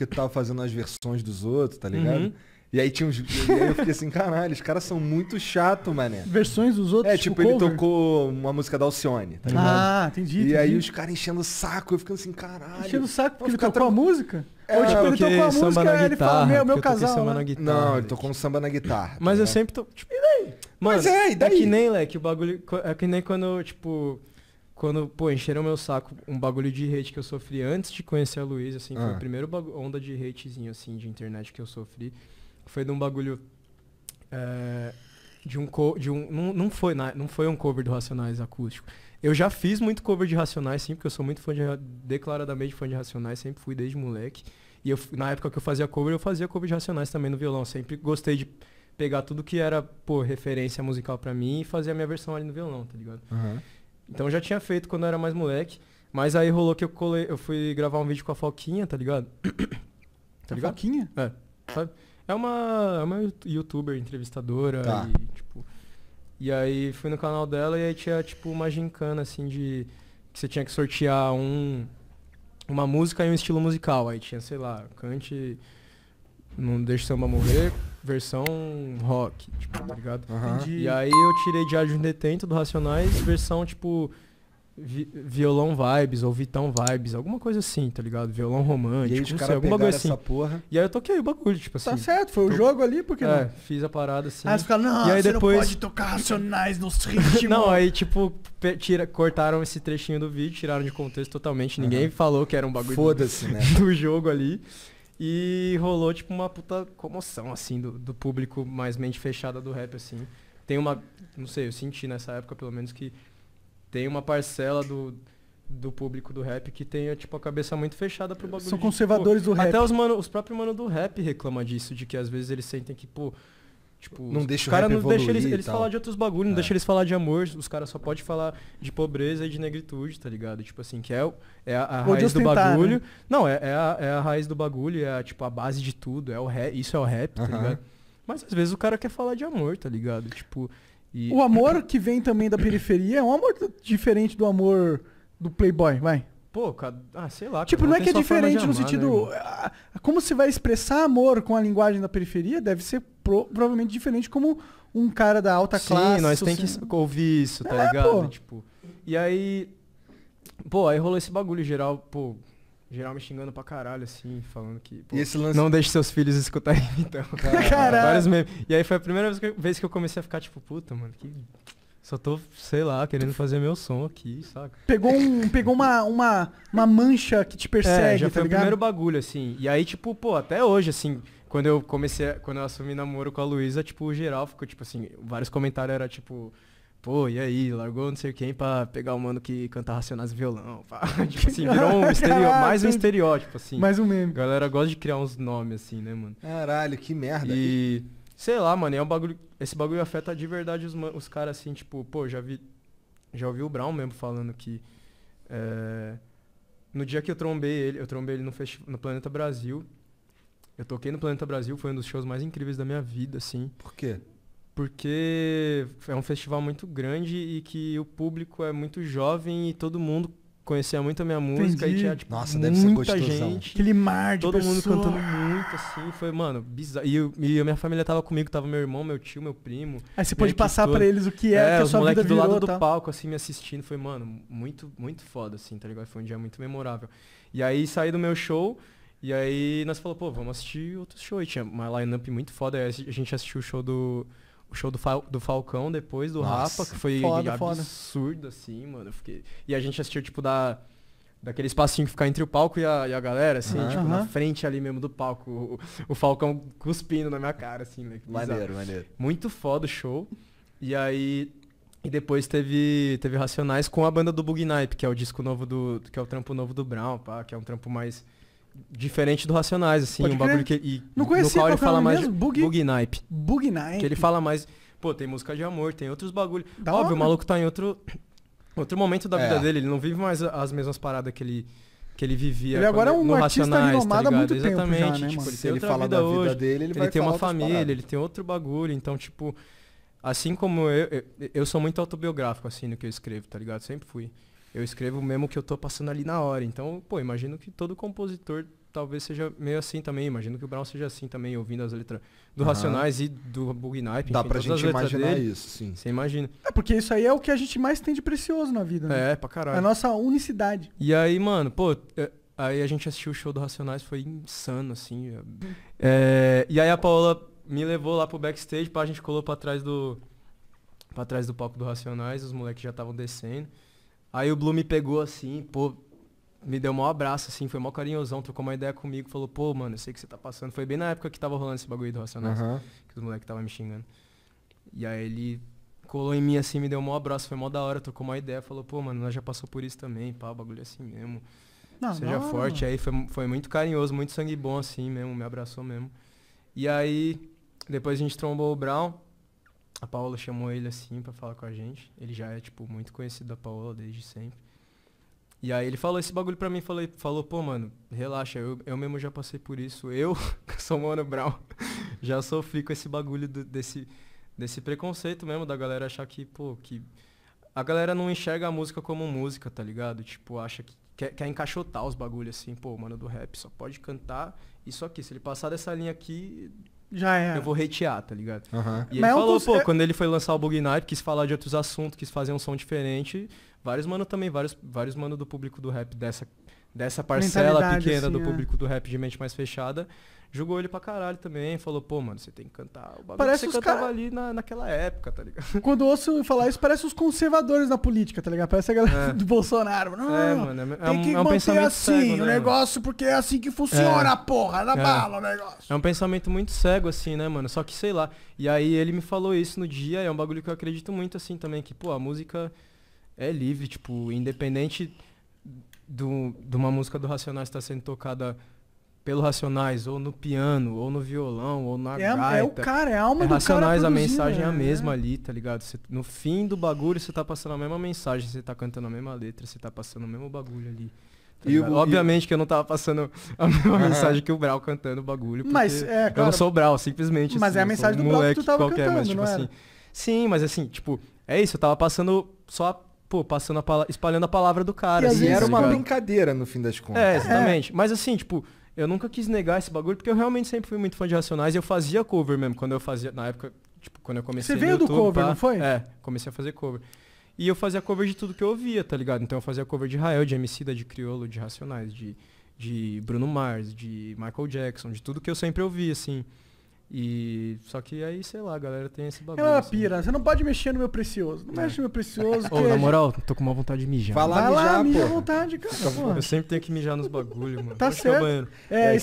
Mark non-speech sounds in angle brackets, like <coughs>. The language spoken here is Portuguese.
porque tu tava fazendo as versões dos outros, tá ligado? Uhum. E aí tinha uns. E aí eu fiquei assim, caralho, os caras são muito chato, mané. Versões dos outros. É, tipo, tipo ele cover? tocou uma música da Alcione, tá ligado? Ah, entendi. E entendi. aí os caras enchendo o saco, eu ficando assim, caralho. Enchendo o saco porque ele tocou tra... a música? É, Ou tipo, ele tocou a música, guitarra, ele fala, meu, meu casal. Né? Guitarra, não, ele tocou um samba na guitarra. Tá Mas tá eu sempre tô. Tipo, e daí? Mano, Mas é, e daí? É que nem, leque, o bagulho. É que nem quando, tipo quando, pô, encheram meu saco um bagulho de hate que eu sofri antes de conhecer a Luísa, assim, ah. foi o ah. primeiro onda de hatezinho, assim, de internet que eu sofri. Foi de um bagulho. É, de um. De um não, não, foi, não foi um cover do Racionais acústico. Eu já fiz muito cover de Racionais, sim, porque eu sou muito fã de. declaradamente fã de Racionais, sempre fui desde moleque. E eu, na época que eu fazia cover, eu fazia cover de Racionais também no violão. Sempre gostei de pegar tudo que era, pô, referência musical para mim e fazer a minha versão ali no violão, tá ligado? Uhum. Então eu já tinha feito quando eu era mais moleque. Mas aí rolou que eu, colei, eu fui gravar um vídeo com a Falquinha, tá ligado? <coughs> tá ligado? Falquinha? É. Sabe? É uma, é uma youtuber, entrevistadora tá. e, tipo. E aí fui no canal dela e aí tinha, tipo, uma gincana, assim, de. Que você tinha que sortear um, uma música e um estilo musical. Aí tinha, sei lá, cante não Deixa o Samba Morrer, versão rock, tipo, tá ligado? Uhum. E aí eu tirei de um Detento do Racionais, versão tipo vi violão vibes ou vitão vibes, alguma coisa assim, tá ligado? Violão romântico, sei, alguma coisa assim. E aí eu toquei o bagulho, tipo tá assim. Tá certo, foi o jogo ali, porque é, não? fiz a parada assim. Aí você fala, não, e aí depois... não pode tocar racionais nos <laughs> ritmos. não, aí tipo, tira, cortaram esse trechinho do vídeo, tiraram de contexto totalmente, ninguém uhum. falou que era um bagulho <laughs> né? do jogo ali. E rolou, tipo, uma puta comoção, assim, do, do público mais mente fechada do rap, assim. Tem uma. Não sei, eu senti nessa época, pelo menos, que tem uma parcela do, do público do rap que tenha, tipo, a cabeça muito fechada pro bagulho. São de, tipo, conservadores do rap. Até os, mano, os próprios mano do rap reclama disso, de que às vezes eles sentem que, pô, Tipo, não deixa o cara não deixa eles, eles falar de outros bagulhos, não é. deixa eles falar de amor, os caras só pode falar de pobreza e de negritude, tá ligado? Tipo assim, que é, é a, a raiz do né? bagulho. Né? Não, é, é, a, é a raiz do bagulho, é a, tipo a base de tudo, é o rap, isso é o rap, tá ligado? Mas às vezes o cara quer falar de amor, tá ligado? Tipo, e... O amor que vem também da periferia é um amor diferente do amor do playboy, vai. Pô, ah, sei lá. Tipo, não, não é que é diferente amar, no né, sentido. Né, como se vai expressar amor com a linguagem da periferia deve ser pro, provavelmente diferente como um cara da alta Sim, classe. Sim, nós tem assim. que ouvir isso, tá é, ligado? Pô. Tipo, e aí, pô, aí rolou esse bagulho geral, pô, geral me xingando pra caralho, assim, falando que. Pô, lance... Não deixe seus filhos escutarem, <laughs> então. <laughs> Caralho. Vários memes. E aí foi a primeira vez que eu comecei a ficar, tipo, puta, mano, que só tô, sei lá, querendo fazer meu som aqui, saca? Pegou, um, pegou uma, uma, uma mancha que te é, persegue, é, já tá foi ligado? o primeiro bagulho, assim. E aí, tipo, pô, até hoje, assim, quando eu comecei, quando eu assumi namoro com a Luísa, tipo, geral ficou, tipo assim, vários comentários era tipo, pô, e aí, largou não sei quem pra pegar o mano que canta Racionais violão. Pá. <laughs> tipo assim, virou um estereótipo, <laughs> ah, mais um estereótipo, assim. Mais um meme. A galera gosta de criar uns nomes, assim, né, mano? Caralho, que merda. E... Sei lá, mano, é um bagulho. Esse bagulho afeta de verdade os, os caras assim, tipo, pô, já vi. Já ouvi o Brown mesmo falando que. É, no dia que eu trombei ele, eu trombei ele no, no Planeta Brasil. Eu toquei no Planeta Brasil, foi um dos shows mais incríveis da minha vida, assim. Por quê? Porque é um festival muito grande e que o público é muito jovem e todo mundo conhecia muito a minha música Entendi. e tinha, tipo, Nossa, muita deve ser gente. Aquele mar de Todo pessoa. mundo cantando muito, assim. Foi, mano, bizarro. E, eu, e a minha família tava comigo, tava meu irmão, meu tio, meu primo. Aí você pode passar para eles o que é, é que a sua vida virou, do lado tá? do palco, assim, me assistindo. Foi, mano, muito, muito foda, assim, tá ligado? Foi um dia muito memorável. E aí saí do meu show... E aí nós falamos, pô, vamos assistir outro show. E tinha uma line-up muito foda. Aí a gente assistiu o show do o show do, Fal do Falcão depois, do Nossa, Rapa, que foi foda, absurdo, foda. assim, mano. fiquei... E a gente assistiu, tipo, da daquele espacinho que fica entre o palco e a, e a galera, assim, tipo, na frente ali mesmo do palco, o, o Falcão cuspindo na minha cara, assim, né? Maneiro, maneiro. Muito foda o show. E aí. E depois teve, teve Racionais com a banda do Bugnipe, que é o disco novo do. que é o trampo novo do Brown, pá, que é um trampo mais diferente do Racionais, assim, Pode um bagulho que. E, não conhecia no qual ele fala mais. Mesmo? Bug... Bug Nipe. Bug Nipe. Que ele fala mais. Pô, tem música de amor, tem outros bagulhos. Óbvio, hora. o maluco tá em outro, outro momento da é. vida dele, ele não vive mais as mesmas paradas que ele que ele vivia. Ele agora é um artista renomado tá muito Exatamente. tempo já, né, tipo, ele Se tem ele fala vida da vida dele, ele, ele tem uma família, ele tem outro bagulho, então tipo, assim como eu, eu, eu, sou muito autobiográfico assim no que eu escrevo, tá ligado? Sempre fui eu escrevo mesmo o que eu tô passando ali na hora. Então, pô, imagino que todo compositor talvez seja meio assim também. Imagino que o Brown seja assim também, ouvindo as letras do Racionais e do Bugnipe. Dá enfim, pra gente imaginar dele, isso, sim. Você imagina. É, porque isso aí é o que a gente mais tem de precioso na vida, né? É, pra caralho. É a nossa unicidade. E aí, mano, pô, é, aí a gente assistiu o show do Racionais, foi insano, assim. É, é e aí a Paola me levou lá pro backstage, a gente colou pra trás do... Pra trás do palco do Racionais, os moleques já estavam descendo. Aí o Blue me pegou assim, pô, me deu um abraço, assim, foi mó carinhosão, trocou uma ideia comigo, falou, pô, mano, eu sei que você tá passando. Foi bem na época que tava rolando esse bagulho do Racionais, uhum. que os moleques tava me xingando. E aí ele colou em mim assim, me deu um abraço, foi mó da hora, trocou uma ideia, falou, pô, mano, nós já passou por isso também, pá, bagulho é assim mesmo. Não, Seja não. forte. Aí foi, foi muito carinhoso, muito sangue bom assim mesmo, me abraçou mesmo. E aí, depois a gente trombou o Brown a Paola chamou ele assim para falar com a gente. Ele já é, tipo, muito conhecido da Paola desde sempre. E aí ele falou esse bagulho pra mim, falou falou, pô, mano, relaxa, eu, eu mesmo já passei por isso. Eu, <laughs> que sou Mano Brown, <laughs> já sofri com esse bagulho do, desse, desse preconceito mesmo da galera achar que, pô, que. A galera não enxerga a música como música, tá ligado? Tipo, acha que quer, quer encaixotar os bagulhos assim, pô, mano do rap só pode cantar isso aqui. Se ele passar dessa linha aqui, já é. Eu vou retear tá ligado? Uhum. E ele Mas é falou, pô, é... quando ele foi lançar o Bug Night, quis falar de outros assuntos, quis fazer um som diferente. Vários mano também, vários, vários mano do público do rap dessa dessa parcela pequena assim, do é. público é. do rap de mente mais fechada, julgou ele pra caralho também, falou, pô, mano, você tem que cantar o bagulho parece que você cantava cara... ali na, naquela época, tá ligado? <laughs> Quando ouço falar isso, parece os conservadores na política, tá ligado? Parece a galera é. do Bolsonaro. Não, é, mano, é, tem é que é um manter assim cego, né, o negócio, porque é assim que funciona, é. porra, na é. bala o negócio. É um pensamento muito cego, assim, né, mano? Só que, sei lá, e aí ele me falou isso no dia, é um bagulho que eu acredito muito, assim, também, que, pô, a música é livre, tipo, independente do, de uma música do Racionais está sendo tocada pelo Racionais, ou no piano, ou no violão, ou na é, gaita. É o cara, é a alma é do Racionais, cara a mensagem é a né? mesma é. ali, tá ligado? Cê, no fim do bagulho, você tá passando a mesma mensagem, você tá cantando a mesma letra, você tá passando o mesmo bagulho ali. Tá e o, Obviamente e... que eu não tava passando a <laughs> mesma mensagem que o Brau cantando o bagulho. Mas, é, claro, eu não sou o Brau, simplesmente. Mas é assim, é a mensagem um do Brau que tu tava qualquer, cantando, mas, tipo, assim, Sim, mas assim, tipo, é isso, eu tava passando só pô, passando a pala... espalhando a palavra do cara. E assim, tá era uma ligado? brincadeira no fim das contas. É, exatamente. É. Mas assim, tipo, eu nunca quis negar esse bagulho, porque eu realmente sempre fui muito fã de Racionais e eu fazia cover mesmo, quando eu fazia, na época, tipo, quando eu comecei Você veio YouTube, do cover, não foi? É, comecei a fazer cover. E eu fazia cover de tudo que eu ouvia, tá ligado? Então eu fazia cover de Rael, de Emicida, de Criolo, de Racionais, de, de Bruno Mars, de Michael Jackson, de tudo que eu sempre ouvia, assim. E só que aí, sei lá, a galera tem esse bagulho. Ela é assim. pira, você não pode mexer no meu precioso. Não é. mexe no meu precioso. Ô, na moral, tô com uma vontade de mijar. Vai lá, Vai mijar, mija à vontade, cara. Eu sempre tenho que mijar nos bagulhos, mano. Tá Vou certo. É,